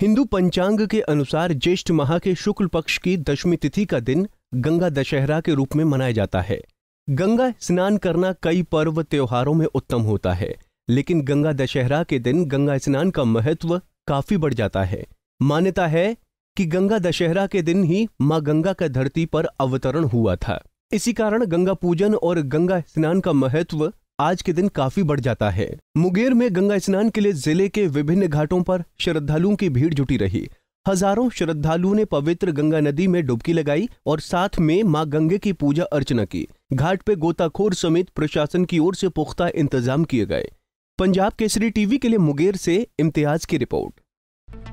हिंदू पंचांग के अनुसार ज्येष्ठ माह के शुक्ल पक्ष की दशमी तिथि का दिन गंगा दशहरा के रूप में मनाया जाता है गंगा स्नान करना कई पर्व त्योहारों में उत्तम होता है लेकिन गंगा दशहरा के दिन गंगा स्नान का महत्व काफी बढ़ जाता है मान्यता है कि गंगा दशहरा के दिन ही माँ गंगा का धरती पर अवतरण हुआ था इसी कारण गंगा पूजन और गंगा स्नान का महत्व आज के दिन काफी बढ़ जाता है मुंगेर में गंगा स्नान के लिए जिले के विभिन्न घाटों पर श्रद्धालुओं की भीड़ जुटी रही हजारों श्रद्धालुओं ने पवित्र गंगा नदी में डुबकी लगाई और साथ में मां गंगे की पूजा अर्चना की घाट पे गोताखोर समेत प्रशासन की ओर से पुख्ता इंतजाम किए गए पंजाब केसरी टीवी के लिए मुंगेर से इम्तियाज की रिपोर्ट